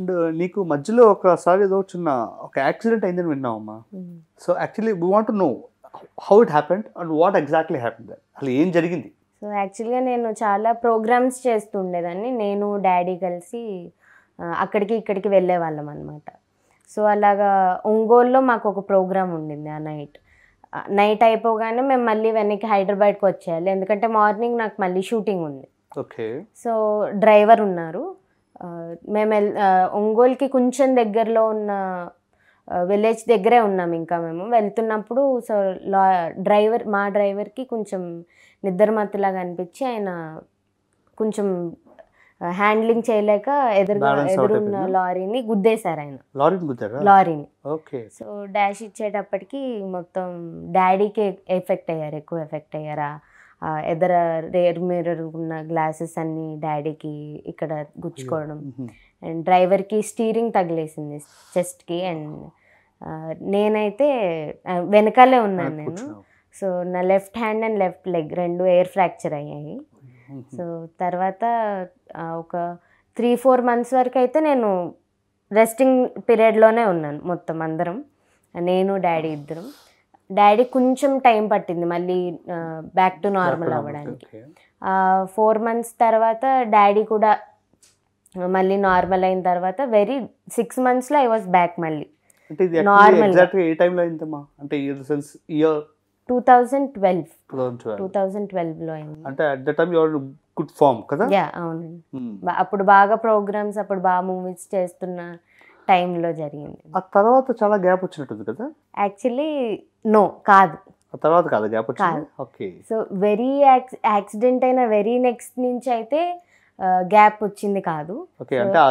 And నీకు మధ్యలో ఒకసారి ఏదో చిన్న ఒక యాక్సిడెంట్ అయిందని విన్నావమ్మా so actually we want know how it happened and what exactly happened అసలు ఏం జరిగింది సో యాక్చువల్గా నేను చాలా ప్రోగ్రామ్స్ చేస్తుండేదాన్ని నేను డాడీ కలిసి అక్కడికి ఇక్కడికి వెళ్ళేవాళ్ళం అనమాట సో అలాగా ఒంగోలులో మాకు ఒక ప్రోగ్రామ్ ఉండింది ఆ నైట్ నైట్ అయిపోగానే మేము మళ్ళీ వెనక్కి హైదరాబాద్కి వచ్చేయాలి ఎందుకంటే మార్నింగ్ నాకు మళ్ళీ షూటింగ్ ఉంది ఓకే సో డ్రైవర్ ఉన్నారు మేము ఒంగోలుకి కొంచెం దగ్గరలో ఉన్న విలేజ్ దగ్గరే ఉన్నాం ఇంకా మేము వెళ్తున్నప్పుడు సో లా డ్రైవర్ మా డ్రైవర్కి కొంచెం నిద్రమత్తులాగా అనిపించి ఆయన కొంచెం హ్యాండ్లింగ్ చేయలేక ఎదురుగా ఎదురున్న లారీని గుద్దేశారు ఆయన లారీని ఓకే సో డాష్ ఇచ్చేటప్పటికి మొత్తం డాడీకి ఎఫెక్ట్ అయ్యారు ఎక్కువ ఎఫెక్ట్ అయ్యారా ఎదర రేర్ మిర్రర్ ఉన్న గ్లాసెస్ అన్ని డాడీకి ఇక్కడ గుచ్చుకోవడం అండ్ డ్రైవర్కి స్టీరింగ్ తగిలేసింది చెస్ట్కి అండ్ నేనైతే వెనకాలే ఉన్నాను నేను సో నా left hand and left leg రెండు ఎయిర్ ఫ్రాక్చర్ అయ్యాయి సో mm-hmm. తర్వాత ఒక త్రీ ఫోర్ మంత్స్ వరకు అయితే నేను రెస్టింగ్ పీరియడ్లోనే ఉన్నాను మొత్తం అందరం నేను డాడీ ah. ఇద్దరం డాడీ కొంచెం టైం పట్టింది మళ్ళీ బ్యాక్ టు నార్మల్ అవ్వడానికి ఫోర్ మంత్స్ తర్వాత డాడీ కూడా మళ్ళీ నార్మల్ అయిన తర్వాత వెరీ సిక్స్ మంత్స్లో ఐ వాస్ బ్యాక్ మళ్ళీ నార్మల్ ఏ టైంలో అయిందమ్మా అంటే since year two thousand twelve two thousand ట్వెల్వ్లో అయింది అంటే at the time your good form కదా యా అవునండి hmm. అప్పుడు బాగా ప్రోగ్రామ్స్ అప్పుడు బాగా మూవీస్ చేస్తున్నా టైంలో జరిగింది ఆ తర్వాత చాలా గ్యాప్ వచ్చినట్టుంది కదా యాక్చువల్లీ నో కాదు తర్వాత కాదు gap okay so very accident అయిన వెరీ నెక్స్ట్ నుంచి అయితే గ్యాప్ వచ్చింది కాదు uh,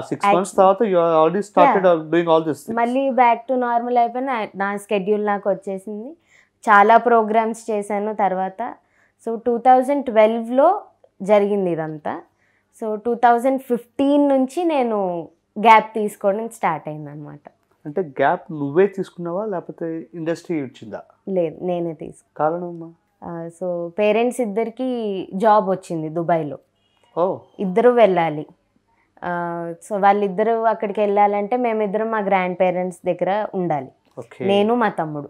మళ్ళీ బ్యాక్ టు నార్మల్ అయిపోయిన నా షెడ్యూల్ నాకు వచ్చేసింది చాలా ప్రోగ్రామ్స్ చేశాను తర్వాత సో టూ థౌజండ్ ట్వెల్వ్లో జరిగింది ఇదంతా సో టూ థౌజండ్ ఫిఫ్టీన్ నుంచి నేను గ్యాప్ తీసుకోవడం స్టార్ట్ అయింది అనమాట అంటే గ్యాప్ నువ్వే తీసుకున్నావా లేకపోతే ఇండస్ట్రీ ఇచ్చిందా లేదు నేనే తీసుకు కారణం సో పేరెంట్స్ ఇద్దరికి జాబ్ వచ్చింది దుబాయ్లో ఇద్దరు వెళ్ళాలి సో వాళ్ళిద్దరు అక్కడికి వెళ్ళాలంటే మేమిద్దరం మా గ్రాండ్ పేరెంట్స్ దగ్గర ఉండాలి నేను మా తమ్ముడు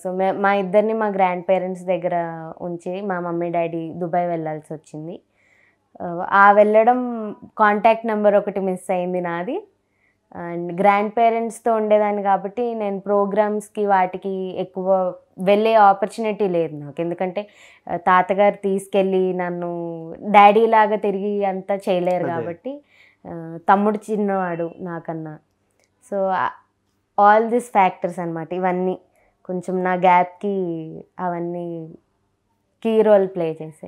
సో మే మా ఇద్దరిని మా గ్రాండ్ పేరెంట్స్ దగ్గర ఉంచి మా మమ్మీ డాడీ దుబాయ్ వెళ్ళాల్సి వచ్చింది ఆ వెళ్ళడం కాంటాక్ట్ నెంబర్ ఒకటి మిస్ అయింది నాది అండ్ గ్రాండ్ పేరెంట్స్తో ఉండేదాన్ని కాబట్టి నేను ప్రోగ్రామ్స్కి వాటికి ఎక్కువ వెళ్ళే ఆపర్చునిటీ లేదు నాకు ఎందుకంటే తాతగారు తీసుకెళ్ళి నన్ను డాడీ లాగా తిరిగి అంతా చేయలేరు కాబట్టి తమ్ముడు చిన్నవాడు నాకన్నా సో ఆల్ దిస్ ఫ్యాక్టర్స్ అనమాట ఇవన్నీ కొంచెం నా గ్యాప్కి అవన్నీ కీ రోల్ ప్లే చేసాయి